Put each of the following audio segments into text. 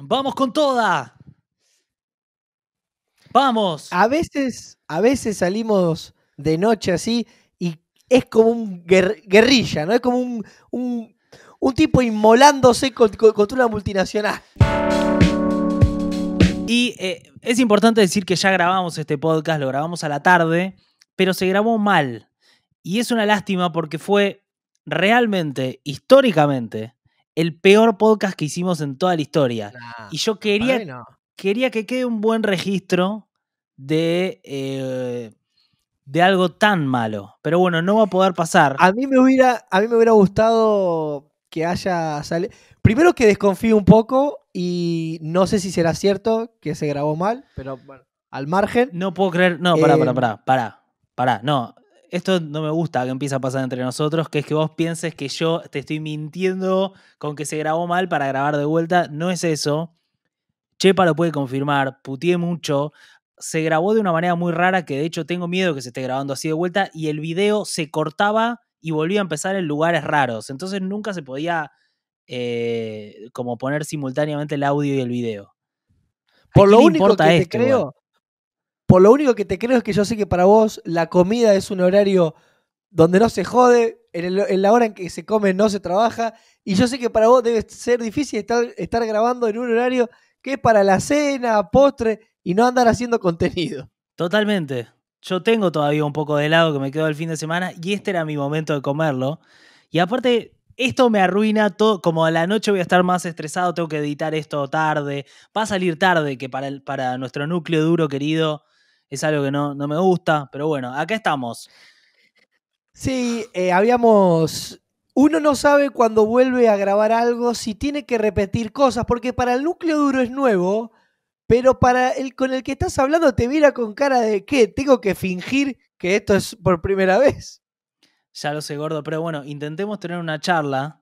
Vamos con toda. Vamos. A veces, a veces salimos de noche así y es como un guerrilla, ¿no? Es como un, tipo inmolándose con, contra una multinacional. Y eh, es importante decir que ya grabamos este podcast, lo grabamos a la tarde, pero se grabó mal. Y es una lástima porque fue realmente, históricamente, el peor podcast que hicimos en toda la historia. y yo quería, quería que quede un buen registro de, eh, de algo tan malo. Pero bueno, no va a poder pasar. A mí me hubiera, a mí me hubiera gustado que haya salido... Primero que desconfío un poco y no sé si será cierto que se grabó mal, pero bueno, al margen. No puedo creer. No, para para pará, eh, pará, pará, pará. No, esto no me gusta que empiece a pasar entre nosotros, que es que vos pienses que yo te estoy mintiendo con que se grabó mal para grabar de vuelta. No es eso. Chepa lo puede confirmar, putié mucho. Se grabó de una manera muy rara que de hecho tengo miedo que se esté grabando así de vuelta y el video se cortaba y volvía a empezar en lugares raros. Entonces nunca se podía eh, como poner simultáneamente el audio y el video. Por lo único que te creo, por lo único que te creo es que yo sé que para vos la comida es un horario donde no se jode, en, la hora en que se come no se trabaja, y yo sé que para vos debe ser difícil estar, grabando en un horario que es para la cena, postre, y no andar haciendo contenido. Totalmente. Yo tengo todavía un poco de helado que me quedó el fin de semana y este era mi momento de comerlo. Y aparte, esto me arruina todo. Como a la noche voy a estar más estresado, tengo que editar esto tarde. Va a salir tarde, que para nuestro núcleo duro querido es algo que no, me gusta, pero bueno, acá estamos. Sí, eh, habíamos... Uno no sabe cuando vuelve a grabar algo si tiene que repetir cosas, porque para el núcleo duro es nuevo, pero para el con el que estás hablando te mira con cara de que tengo que fingir que esto es por primera vez. Ya lo sé, gordo, pero bueno, intentemos tener una charla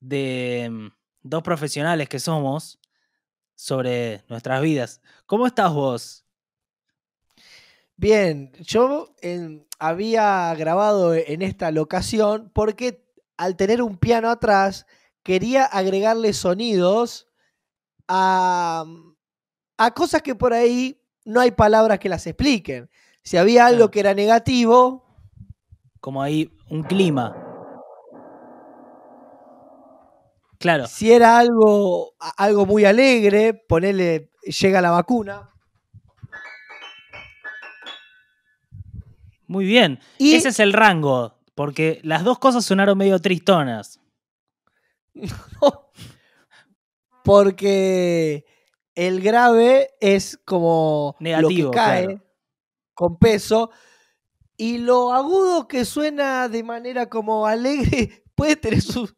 de mm, dos profesionales que somos sobre nuestras vidas. ¿Cómo estás vos? Bien, yo em, había grabado en esta locación porque al tener un piano atrás quería agregarle sonidos a, a cosas que por ahí no hay palabras que las expliquen. Si había algo que era negativo. Como ahí, un clima. Claro. Si era algo, algo muy alegre, ponerle llega la vacuna. Muy bien. Y... Ese es el rango, porque las dos cosas sonaron medio tristonas. Porque el grave es como Negativo, lo que cae con peso y lo agudo que suena de manera como alegre puede tener su,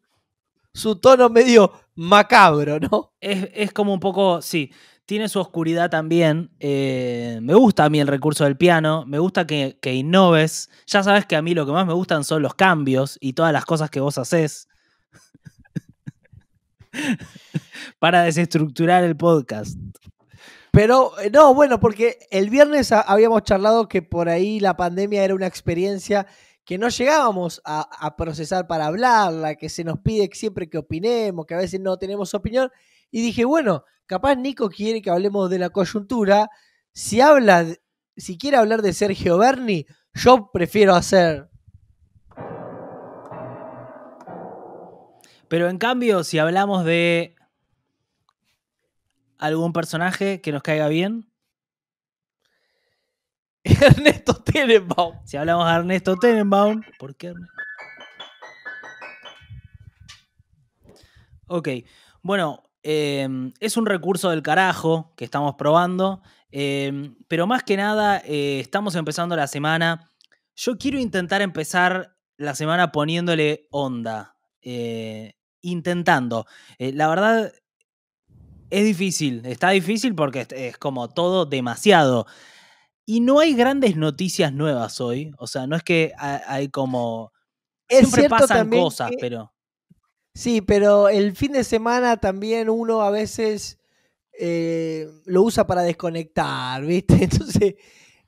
su tono medio macabro, ¿no? Es, es, como un poco, sí tiene su oscuridad también. Eh, me gusta a mí el recurso del piano, me gusta que, innoves. Ya sabes que a mí lo que más me gustan son los cambios y todas las cosas que vos haces para desestructurar el podcast. Pero eh, no, bueno, porque el viernes habíamos charlado que por ahí la pandemia era una experiencia que no llegábamos a, a procesar para hablarla, que se nos pide siempre que opinemos, que a veces no tenemos opinión. Y dije, bueno, Capaz Nico quiere que hablemos de la coyuntura. Si habla, si quiere hablar de Sergio Berni, yo prefiero hacer. Pero en cambio, si hablamos de algún personaje que nos caiga bien. Ernesto Tenenbaum. Si hablamos de Ernesto Tenenbaum, ¿por qué Ernesto? Ok. Bueno, Em, es un recurso del carajo que estamos probando, em, pero más que nada eh, estamos empezando la semana. Yo quiero intentar empezar la semana poniéndole onda, eh, intentando. Eh, la verdad es difícil, está difícil porque es, como todo demasiado. Y no hay grandes noticias nuevas hoy, o sea, no es que hay como... siempre pasan cosas, pero Sí, pero el fin de semana también uno a veces eh, lo usa para desconectar, ¿viste? Entonces,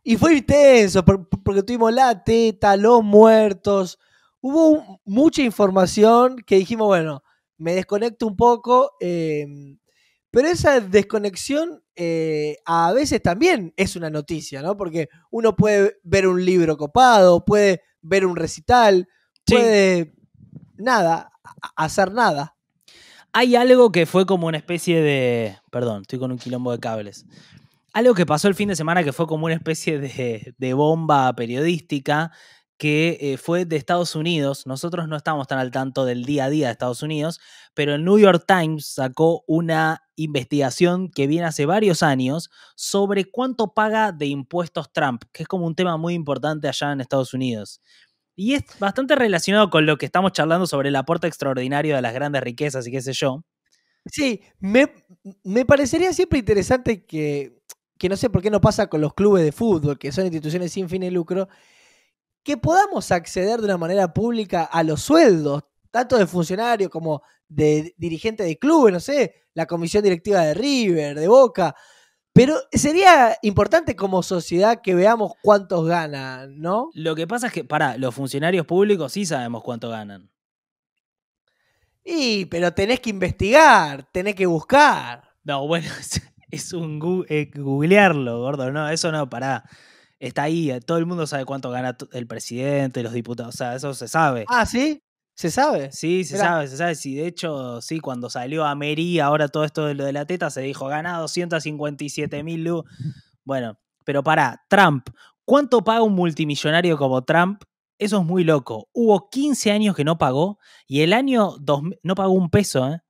y fue intenso, porque tuvimos la teta, los muertos, hubo mucha información que dijimos, bueno, me desconecto un poco, em, pero esa desconexión eh, a veces también es una noticia, ¿no? Porque uno puede ver un libro copado, puede ver un recital, puede... Nada, hacer nada. Hay algo que fue como una especie de. Perdón, estoy con un quilombo de cables. Algo que pasó el fin de semana que fue como una especie de, bomba periodística que eh, fue de Estados Unidos. Nosotros no estamos tan al tanto del día a día de Estados Unidos, pero el New York Times sacó una investigación que viene hace varios años sobre cuánto paga de impuestos Trump, que es como un tema muy importante allá en Estados Unidos. Y es bastante relacionado con lo que estamos charlando sobre el aporte extraordinario de las grandes riquezas y qué sé yo. Sí, me, parecería siempre interesante que, que no sé por qué no pasa con los clubes de fútbol, que son instituciones sin fin de lucro, que podamos acceder de una manera pública a los sueldos, tanto de funcionarios como de dirigentes de clubes, no sé, la comisión directiva de River, de Boca. Pero sería importante como sociedad que veamos cuántos ganan, ¿no? Lo que pasa es que, para los funcionarios públicos sí sabemos cuánto ganan. Y, pero tenés que investigar, tenés que buscar. No, bueno, es, un eh, googlearlo, gordo. No, eso no, para. Está ahí, eh, todo el mundo sabe cuánto gana el presidente, los diputados, o sea, eso se sabe. Ah, ¿sí? ¿Se sabe? Sí, se sabe, se sabe. Sí, de hecho, sí, cuando salió a Meri, ahora todo esto de lo de la teta, se dijo, gana 257 mil Bueno, pero para Trump, ¿cuánto paga un multimillonario como Trump? Eso es muy loco. Hubo 15 años que no pagó y el año no pagó un peso, ¿eh?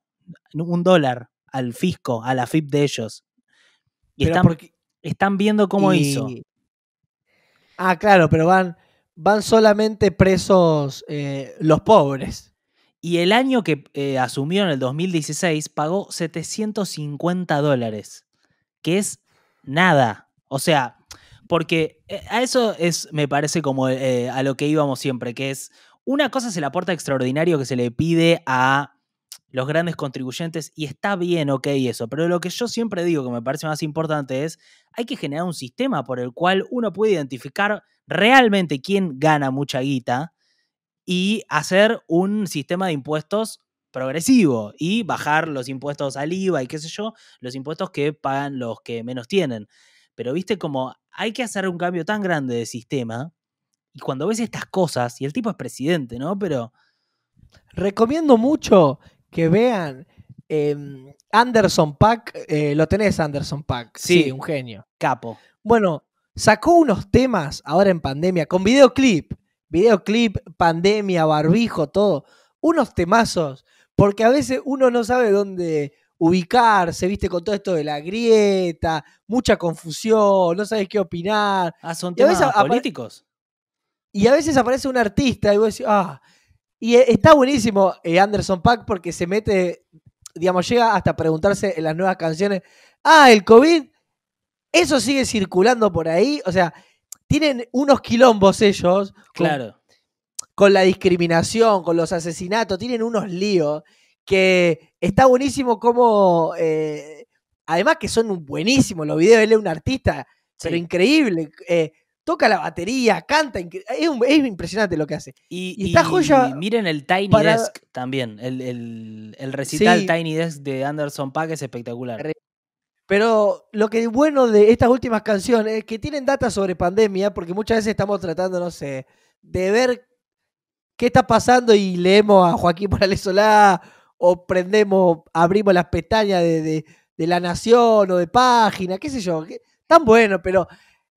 un dólar al fisco, a la FIP de ellos. están, están, viendo cómo hizo. Ah, claro, pero van van solamente presos eh, los pobres. Y el año que asumieron, eh, asumió en el 2016 pagó 750 dólares, que es nada. O sea, porque eh, a eso es, me parece como a lo que íbamos siempre, que es una cosa se le aporta extraordinario que se le pide a los grandes contribuyentes y está bien, ok, eso, pero lo que yo siempre digo que me parece más importante es, hay que generar un sistema por el cual uno puede identificar realmente quién gana mucha guita y hacer un sistema de impuestos progresivo y bajar los impuestos al IVA y qué sé yo, los impuestos que pagan los que menos tienen. Pero viste como hay que hacer un cambio tan grande de sistema y cuando ves estas cosas, y el tipo es presidente, ¿no? Pero... Recomiendo mucho que vean em, Anderson Pack, eh, lo tenés Anderson Pack, sí, un genio. Capo. Bueno, sacó unos temas ahora en pandemia, con videoclip, videoclip, pandemia, barbijo, todo, unos temazos, porque a veces uno no sabe dónde ubicarse, viste, con todo esto de la grieta, mucha confusión, no sabes qué opinar. Ah, son temas políticos. Y a veces aparece un artista y vos decís, ah, y eh, está buenísimo eh, Anderson Pack porque se mete, digamos, llega hasta preguntarse en las nuevas canciones, ah, el COVID eso sigue circulando por ahí. O sea, tienen unos quilombos ellos. Claro. Con, la discriminación, con los asesinatos, tienen unos líos que está buenísimo como... Eh, además que son buenísimos los videos, él es un artista, pero increíble. Eh, toca la batería, canta, es, impresionante lo que hace. Y, está miren el Tiny Desk también, el, recital Tiny Desk de Anderson Pack es espectacular. Pero lo que es bueno de estas últimas canciones es que tienen data sobre pandemia, porque muchas veces estamos tratando, no sé, de ver qué está pasando y leemos a Joaquín Morales Solá o prendemos, abrimos las pestañas de, de, La Nación o de página, qué sé yo. tan bueno, pero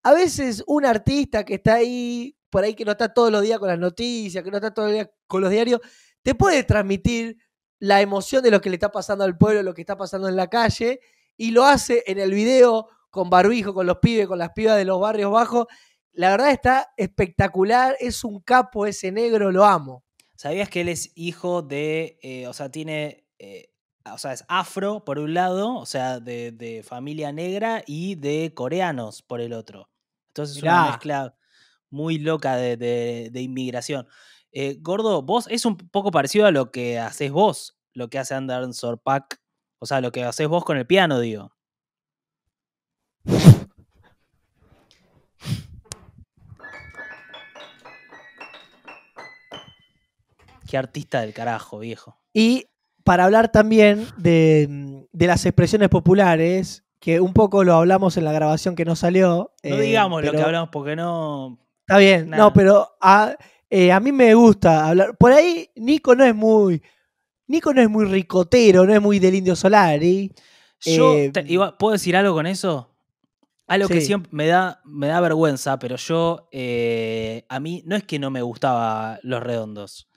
a veces un artista que está ahí, por ahí que no está todos los días con las noticias, que no está todos los días con los diarios, te puede transmitir la emoción de lo que le está pasando al pueblo, lo que está pasando en la calle, y lo hace en el video con barbijo, con los pibes, con las pibas de los barrios bajos. La verdad está espectacular, es un capo ese negro, lo amo. ¿Sabías que él es hijo de, eh, o sea, tiene, eh, o sea, es afro por un lado, o sea, de, familia negra y de coreanos por el otro? Entonces es una mezcla muy loca de, inmigración. Eh, Gordo, vos es un poco parecido a lo que haces vos, lo que hace Anderson sorpac o sea, lo que haces vos con el piano, digo. Qué artista del carajo, viejo. Y para hablar también de, las expresiones populares, que un poco lo hablamos en la grabación que no salió. No eh, digamos lo que hablamos porque no. Está bien, no, pero a, eh, a mí me gusta hablar. Por ahí Nico no es muy Nico no es muy ricotero, no es muy del Indio Solari. Yo eh, puedo decir algo con eso. Algo que siempre me da, me da vergüenza, pero yo eh, a mí no es que no me gustaba los redondos.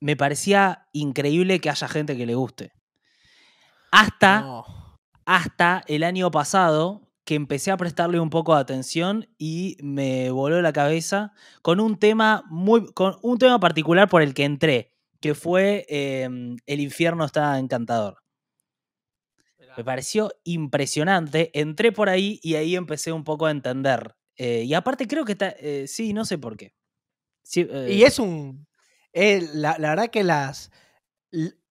Me parecía increíble que haya gente que le guste. Hasta, hasta el año pasado, que empecé a prestarle un poco de atención y me voló la cabeza con un tema muy con un tema particular por el que entré que fue em, El infierno está encantador. Me pareció impresionante. Entré por ahí y ahí empecé un poco a entender. Eh, y aparte creo que está... Eh, sí, no sé por qué. y eh, es un... La, verdad que las,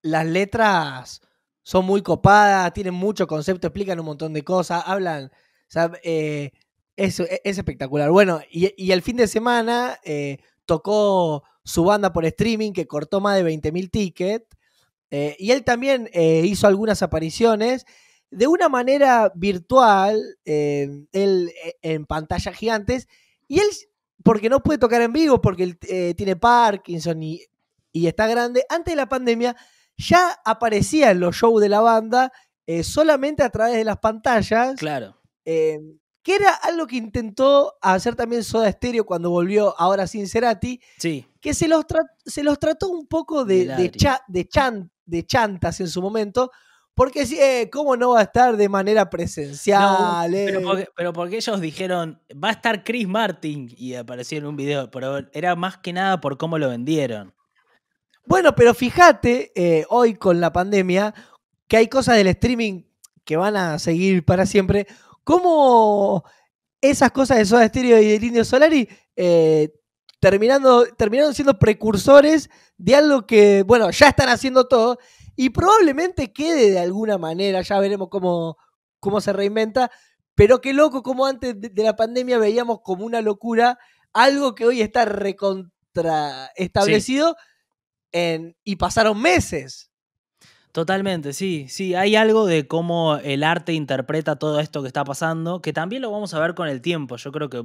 las letras son muy copadas, tienen mucho concepto, explican un montón de cosas, hablan... E, es, espectacular. Bueno, y, y, el fin de semana tocó su banda por streaming que cortó más de 20.000 tickets. Eh, y él también eh, hizo algunas apariciones de una manera virtual, eh, él, en pantallas gigantes. Y él, porque no puede tocar en vivo, porque él tiene Parkinson y, y, está grande, antes de la pandemia ya aparecía en los shows de la banda solamente a través de las pantallas. Claro que era algo que intentó hacer también Soda Stereo cuando volvió ahora Sincerati, sí. que se los, se los trató un poco de, de, de chantas en su momento, porque sí, eh, ¿cómo no va a estar de manera presencial? Eh? pero, porque, ellos dijeron, va a estar Chris Martin, y apareció en un video, pero era más que nada por cómo lo vendieron. Bueno, pero fíjate, eh, hoy con la pandemia, que hay cosas del streaming que van a seguir para siempre. ¿Cómo esas cosas de Soda Stereo y de Indio Solari eh, terminando, terminaron siendo precursores de algo que, bueno, ya están haciendo todo y probablemente quede de alguna manera, ya veremos cómo, cómo se reinventa, pero qué loco como antes de, la pandemia veíamos como una locura algo que hoy está recontra establecido y pasaron meses. Totalmente, sí, sí, hay algo de cómo el arte interpreta todo esto que está pasando, que también lo vamos a ver con el tiempo, yo creo que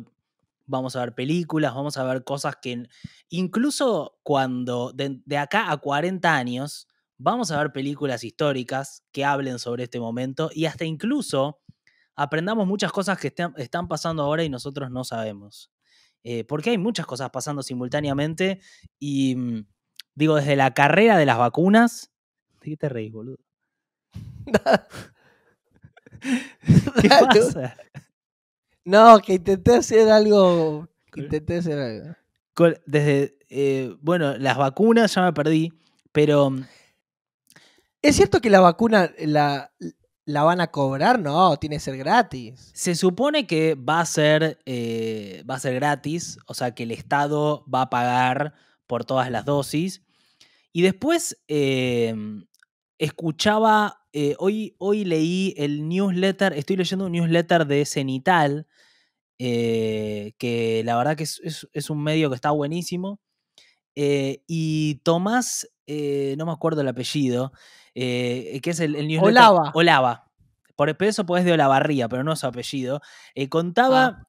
vamos a ver películas, vamos a ver cosas que incluso cuando de, acá a 40 años, vamos a ver películas históricas que hablen sobre este momento y hasta incluso aprendamos muchas cosas que están pasando ahora y nosotros no sabemos. Eh, porque hay muchas cosas pasando simultáneamente y mm, digo, desde la carrera de las vacunas que te reís, boludo. ¿Qué pasa? No, que intenté hacer algo. Intenté hacer algo. Desde, eh, bueno, las vacunas ya me perdí, pero. Mm, ¿Es cierto que la vacuna la, la van a cobrar? No, tiene que ser gratis. Se supone que va a ser, eh, va a ser gratis, o sea que el Estado va a pagar por todas las dosis. Y después, eh, escuchaba, eh, hoy, hoy leí el newsletter, estoy leyendo un newsletter de Cenital, eh, que la verdad que es, un medio que está buenísimo. Eh, y Tomás, no me acuerdo el apellido, que es el, newsletter. Olava. Olava. Por e, eso podés pues de Olavarría, pero no su apellido. Ah. contaba,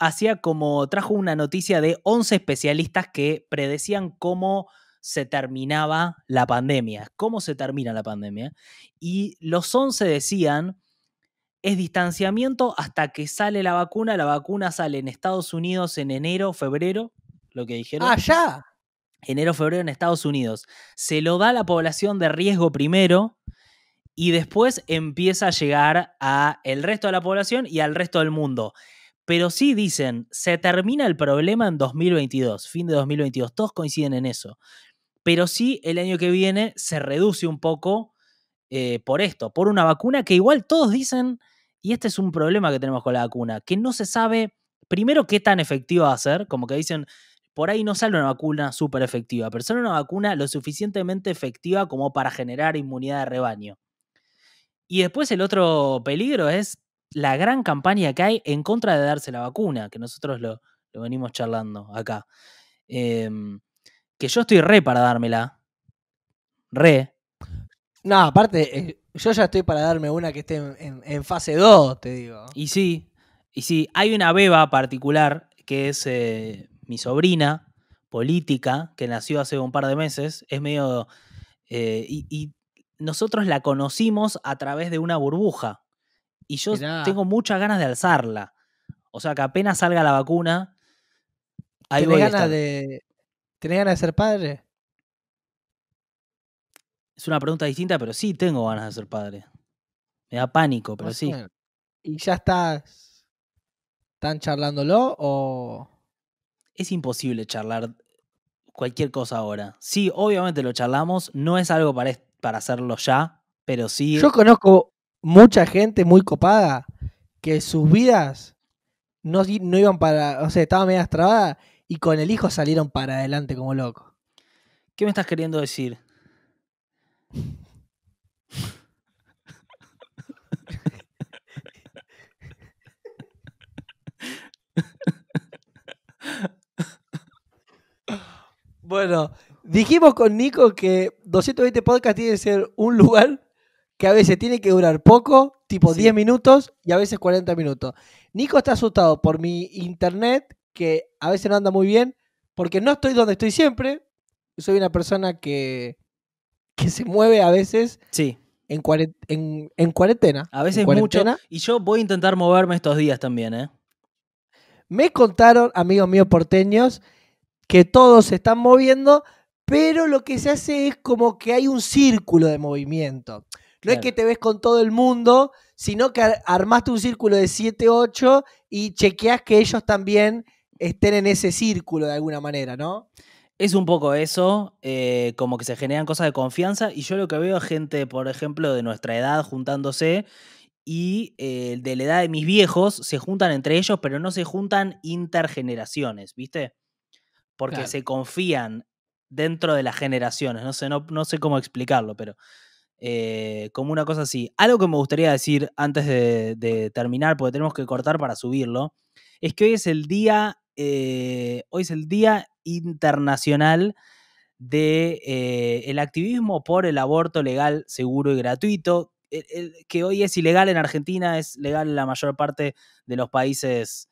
hacía como, trajo una noticia de 11 especialistas que predecían cómo se terminaba la pandemia, cómo se termina la pandemia. Y los 11 decían, es distanciamiento hasta que sale la vacuna, la vacuna sale en Estados Unidos en enero, febrero, lo que dijeron. Ah, ya. Enero, febrero en Estados Unidos. Se lo da a la población de riesgo primero y después empieza a llegar a el resto de la población y al resto del mundo. Pero sí dicen, se termina el problema en 2022, fin de 2022, todos coinciden en eso pero sí el año que viene se reduce un poco eh, por esto, por una vacuna que igual todos dicen, y este es un problema que tenemos con la vacuna, que no se sabe primero qué tan efectiva va a ser, como que dicen, por ahí no sale una vacuna súper efectiva, pero sale una vacuna lo suficientemente efectiva como para generar inmunidad de rebaño. Y después el otro peligro es la gran campaña que hay en contra de darse la vacuna, que nosotros lo, lo venimos charlando acá. Em, que yo estoy re para dármela. Re. No, aparte, eh, yo ya estoy para darme una que esté en, fase 2, te digo. Y sí, y sí, hay una beba particular que es eh, mi sobrina política, que nació hace un par de meses, es medio... Eh, y, nosotros la conocimos a través de una burbuja. Y yo tengo muchas ganas de alzarla. O sea, que apenas salga la vacuna, Hay ganas de ¿Tenés ganas de ser padre? Es una pregunta distinta, pero sí tengo ganas de ser padre. Me da pánico, pero sí. ¿Y ya estás? ¿Están charlándolo o.? Es imposible charlar cualquier cosa ahora. Sí, obviamente lo charlamos. No es algo para, hacerlo ya, pero sí. Yo conozco mucha gente muy copada que sus vidas no, no iban para. O sea, estaban media trabadas y con el hijo salieron para adelante como locos. ¿Qué me estás queriendo decir? Bueno, dijimos con Nico que 220 Podcast tiene que ser un lugar que a veces tiene que durar poco, tipo 10 minutos y a veces 40 minutos. Nico está asustado por mi internet que a veces no anda muy bien, porque no estoy donde estoy siempre. Soy una persona que, se mueve a veces. Sí. En, cuarentena, en, cuarentena. A veces mucho. Y yo voy a intentar moverme estos días también, ¿eh? Me contaron, amigos míos porteños, que todos se están moviendo, pero lo que se hace es como que hay un círculo de movimiento. No es que te ves con todo el mundo, sino que armaste un círculo de 7, 8 y chequeas que ellos también estén en ese círculo de alguna manera, ¿no? Es un poco eso, eh, como que se generan cosas de confianza y yo lo que veo es gente, por ejemplo, de nuestra edad juntándose y eh, de la edad de mis viejos se juntan entre ellos, pero no se juntan intergeneraciones, ¿viste? Porque se confían dentro de las generaciones, no sé, sé cómo explicarlo, pero eh, como una cosa así. Algo que me gustaría decir antes de, terminar, porque tenemos que cortar para subirlo, es que hoy es el Día eh, hoy es el Día Internacional del de, eh, activismo por el aborto legal, seguro y gratuito, que hoy es ilegal en Argentina, es legal en la mayor parte de los países,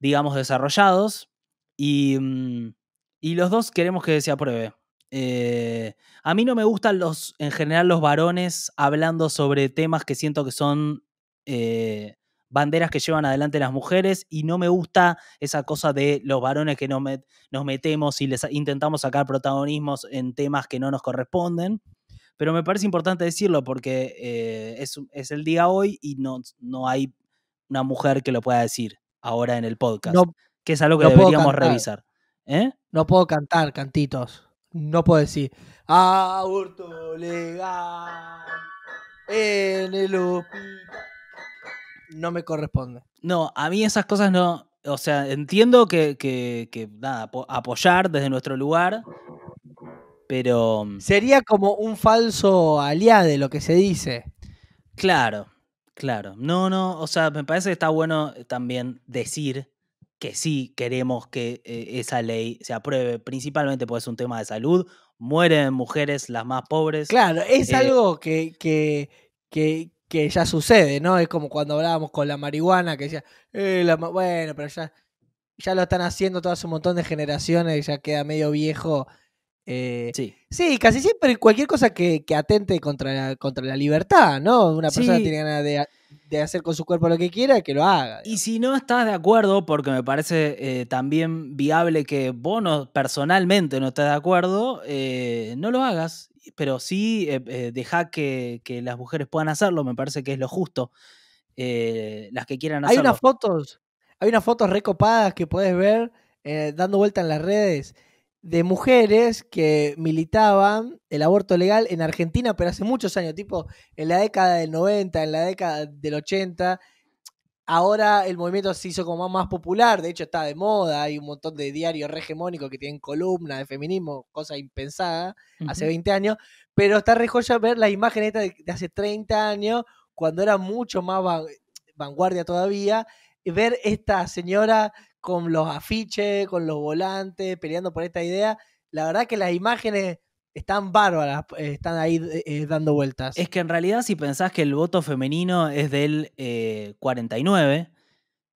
digamos, desarrollados, y, mm, los dos queremos que se apruebe. Eh, a mí no me gustan los, en general, los varones hablando sobre temas que siento que son banderas que llevan adelante las mujeres y no me gusta esa cosa de los varones que nos, nos metemos y les intentamos sacar protagonismos en temas que no nos corresponden. Pero me parece importante decirlo porque eh, es, el día hoy y no, no hay una mujer que lo pueda decir ahora en el podcast, que es algo que deberíamos revisar. ¿Eh? No puedo cantar, cantitos. No puedo decir. Aborto legal en el no me corresponde. No, a mí esas cosas no. O sea, entiendo que, que, nada, apoyar desde nuestro lugar, pero. Mm, Sería como un falso aliado de lo que se dice. Claro, claro. No, no, o sea, me parece que está bueno también decir que sí queremos que eh, esa ley se apruebe, principalmente porque es un tema de salud. Mueren mujeres las más pobres. Claro, es eh, algo que, que, que ya sucede, ¿no? Es como cuando hablábamos con la marihuana, que decía, eh, la bueno, pero ya, ya lo están haciendo todo hace un montón de generaciones, ya queda medio viejo. Eh, sí. sí. casi siempre cualquier cosa que, atente contra la, contra la libertad, ¿no? Una persona tiene ganas de, hacer con su cuerpo lo que quiera, que lo haga. Y si no estás de acuerdo, porque me parece eh, también viable que vos personalmente no estés de acuerdo, no lo hagas pero sí eh, eh, dejar que, las mujeres puedan hacerlo, me parece que es lo justo. Eh, las que quieran hacerlo. Hay unas fotos, hay unas fotos recopadas que puedes ver dando vuelta en las redes de mujeres que militaban el aborto legal en Argentina, pero hace muchos años, tipo en la década del 90, en la década del 80, Ahora el movimiento se hizo como más popular, de hecho está de moda, hay un montón de diarios hegemónicos que tienen columnas de feminismo, cosa impensada hace 20 años, pero está re joya ver las imágenes de, hace 30 años, cuando era mucho más vanguardia todavía, ver esta señora con los afiches, con los volantes, peleando por esta idea, la verdad que las imágenes están bárbaras, eh, están ahí eh, eh, dando vueltas. Es que en realidad si pensás que el voto femenino es del 49,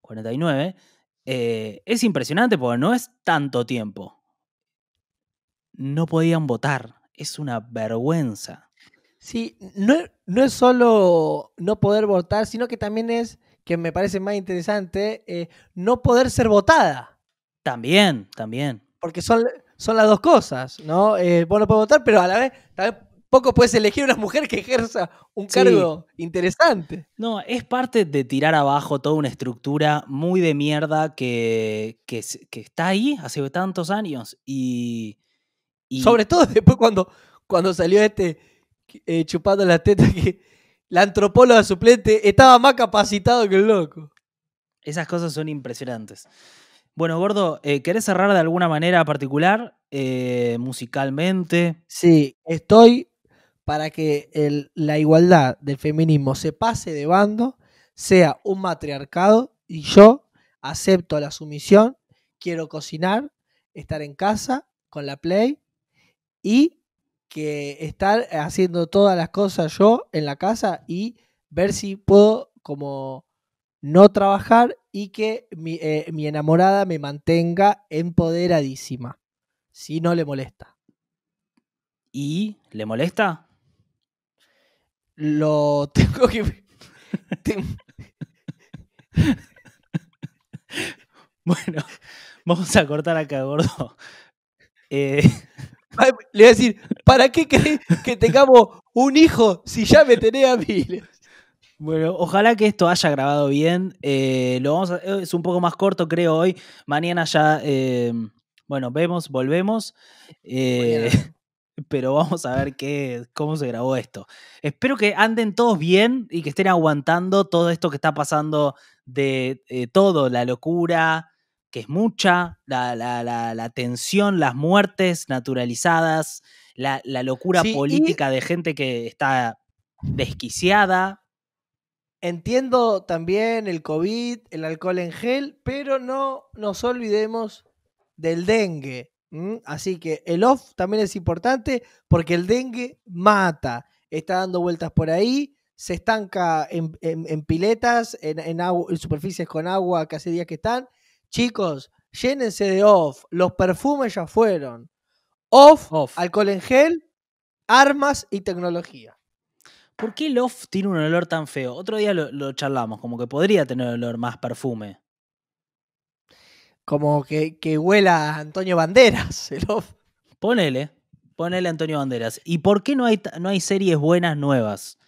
49 es impresionante porque no es tanto tiempo. No podían votar, es una vergüenza. Sí, no, no es solo no poder votar, sino que también es, que me parece más interesante, no poder ser votada. También, también. Porque son, son las dos cosas, ¿no? Eh, vos no podés votar, pero a la vez poco puedes elegir una mujer que ejerza un cargo interesante. No, es parte de tirar abajo toda una estructura muy de mierda que, está ahí hace tantos años y... Sobre todo después cuando, cuando salió este eh, chupando las tetas que la antropóloga suplente estaba más capacitado que el loco. Esas cosas son impresionantes. Bueno, Gordo, eh, ¿querés cerrar de alguna manera particular, eh, musicalmente? Sí, estoy para que la igualdad del feminismo se pase de bando, sea un matriarcado y yo acepto la sumisión, quiero cocinar, estar en casa con la Play y que estar haciendo todas las cosas yo en la casa y ver si puedo como no trabajar y que eh, mi, enamorada me mantenga empoderadísima, si no le molesta. ¿Y le molesta? Lo tengo que... bueno, vamos a cortar acá, gordo. Eh, le voy a decir, ¿para qué crees que tengamos un hijo si ya me tenés a mí? Bueno, ojalá que esto haya grabado bien. Eh, es un poco más corto, creo, hoy. Mañana ya, em, bueno, vemos, volvemos. Eh, pero vamos a ver qué, cómo se grabó esto. Espero que anden todos bien y que estén aguantando todo esto que está pasando de eh, todo, la locura, que es mucha, la, la, tensión, las muertes naturalizadas, la, locura política de gente que está desquiciada. Entiendo también el COVID, el alcohol en gel, pero no nos olvidemos del dengue. Así que el off también es importante porque el dengue mata. Está dando vueltas por ahí, se estanca en, piletas, en, superficies con agua que hace días que están. Chicos, llénense de off. Los perfumes ya fueron. Off, off. alcohol en gel, armas y tecnología. ¿por qué el tiene un olor tan feo? Otro día lo, charlamos, como que podría tener olor más perfume. Como que, huela Antonio Banderas, el off. Ponele, ponele a Antonio Banderas. ¿Y por qué no hay, no hay series buenas nuevas?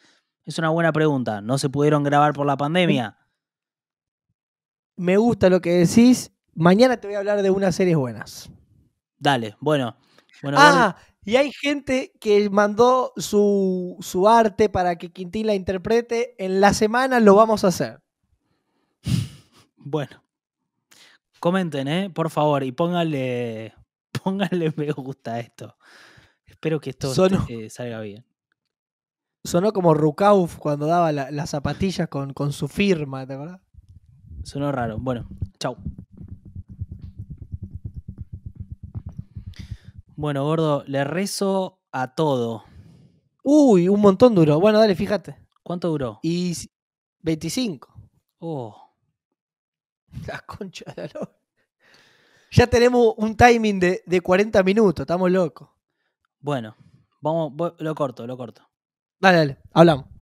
Es una buena pregunta. ¿No se pudieron grabar por la pandemia? Me gusta lo que decís. Mañana te voy a hablar de unas series buenas. Dale, bueno. ah, y hay gente que mandó su, arte para que Quintín la interprete. En la semana lo vamos a hacer. Bueno. Comenten, ¿eh? por favor, y pónganle, pónganle me gusta a esto. Espero que esto eh, salga bien. Sonó como Rukauf cuando daba las zapatillas con, su firma, ¿te acuerdas? Sonó raro. Bueno, chao. Bueno, gordo, le rezo a todo. Uy, un montón duro Bueno, dale, fíjate. ¿Cuánto duró? Y 25. Oh. La concha de la Ya tenemos un timing de, 40 minutos, estamos locos. Bueno, vamos, lo corto, lo corto. Dale, dale, hablamos.